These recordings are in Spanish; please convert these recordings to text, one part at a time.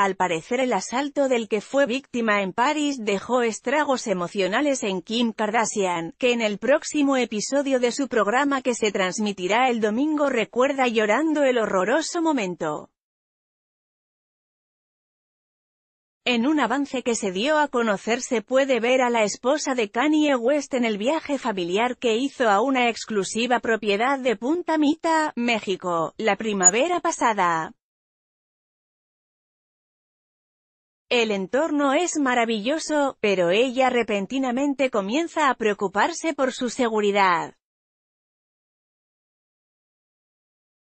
Al parecer el asalto del que fue víctima en París dejó estragos emocionales en Kim Kardashian, que en el próximo episodio de su programa que se transmitirá el domingo recuerda llorando el horroroso momento. En un avance que se dio a conocer se puede ver a la esposa de Kanye West en el viaje familiar que hizo a una exclusiva propiedad de Punta Mita, México, la primavera pasada. El entorno es maravilloso, pero ella repentinamente comienza a preocuparse por su seguridad.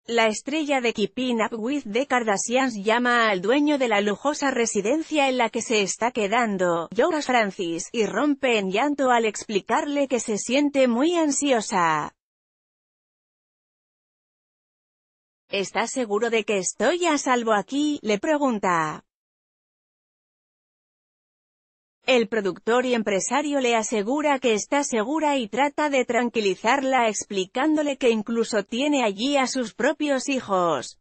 La estrella de Keeping Up With The Kardashians llama al dueño de la lujosa residencia en la que se está quedando, Llora Francis, y rompe en llanto al explicarle que se siente muy ansiosa. ¿Estás seguro de que estoy a salvo aquí? le pregunta. El productor y empresario le asegura que está segura y trata de tranquilizarla explicándole que incluso tiene allí a sus propios hijos.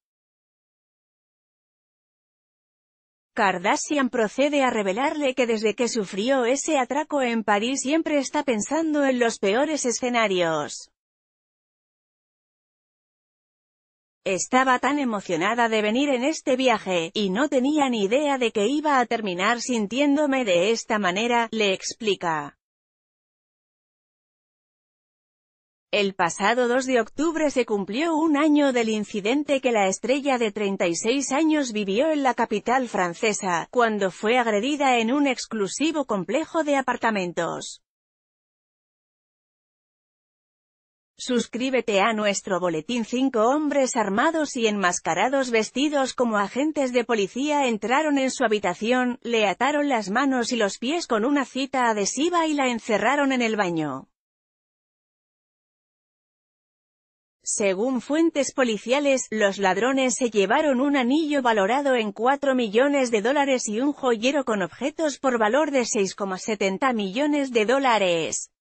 Kardashian procede a revelarle que desde que sufrió ese atraco en París siempre está pensando en los peores escenarios. Estaba tan emocionada de venir en este viaje, y no tenía ni idea de que iba a terminar sintiéndome de esta manera, le explica. El pasado 2 de octubre se cumplió un año del incidente que la estrella de 36 años vivió en la capital francesa, cuando fue agredida en un exclusivo complejo de apartamentos. Suscríbete a nuestro boletín 5 hombres armados y enmascarados vestidos como agentes de policía entraron en su habitación, le ataron las manos y los pies con una cita adhesiva y la encerraron en el baño. Según fuentes policiales, los ladrones se llevaron un anillo valorado en 4 millones de dólares y un joyero con objetos por valor de 6,70 millones de dólares.